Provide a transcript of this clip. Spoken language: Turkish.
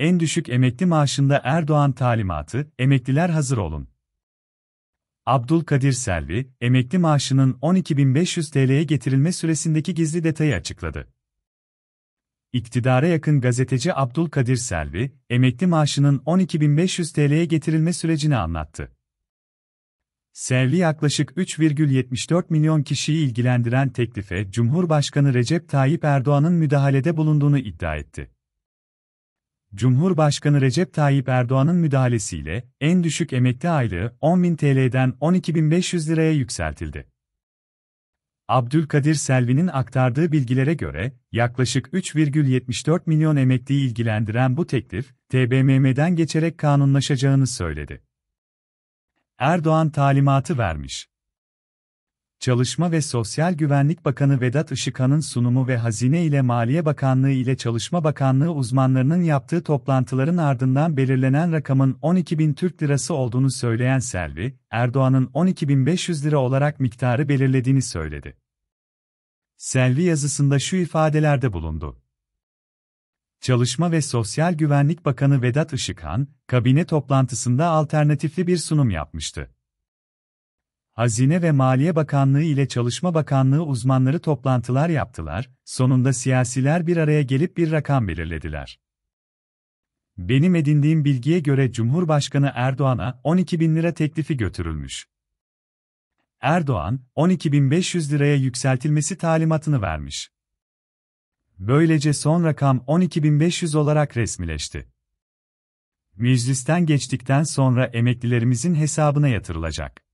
En düşük emekli maaşında Erdoğan talimatı, emekliler hazır olun. Abdülkadir Selvi, emekli maaşının 12.500 TL'ye getirilme süresindeki gizli detayı açıkladı. İktidara yakın gazeteci Abdülkadir Selvi, emekli maaşının 12.500 TL'ye getirilme sürecini anlattı. Selvi yaklaşık 3,74 milyon kişiyi ilgilendiren teklife Cumhurbaşkanı Recep Tayyip Erdoğan'ın müdahalede bulunduğunu iddia etti. Cumhurbaşkanı Recep Tayyip Erdoğan'ın müdahalesiyle en düşük emekli aylığı 10.000 TL'den 12.500 liraya yükseltildi. Abdülkadir Selvi'nin aktardığı bilgilere göre, yaklaşık 3,74 milyon emekliyi ilgilendiren bu teklif, TBMM'den geçerek kanunlaşacağını söyledi. Erdoğan talimatı vermiş. Çalışma ve Sosyal Güvenlik Bakanı Vedat Işıkhan'ın sunumu ve Hazine ile Maliye Bakanlığı ile Çalışma Bakanlığı uzmanlarının yaptığı toplantıların ardından belirlenen rakamın 12 bin Türk Lirası olduğunu söyleyen Selvi, Erdoğan'ın 12 bin 500 lira olarak miktarı belirlediğini söyledi. Selvi yazısında şu ifadelerde bulundu. Çalışma ve Sosyal Güvenlik Bakanı Vedat Işıkhan, kabine toplantısında alternatifli bir sunum yapmıştı. Hazine ve Maliye Bakanlığı ile Çalışma Bakanlığı uzmanları toplantılar yaptılar, sonunda siyasiler bir araya gelip bir rakam belirlediler. Benim edindiğim bilgiye göre Cumhurbaşkanı Erdoğan'a 12 bin lira teklifi götürülmüş. Erdoğan, 12.500 liraya yükseltilmesi talimatını vermiş. Böylece son rakam 12.500 olarak resmileşti. Meclisten geçtikten sonra emeklilerimizin hesabına yatırılacak.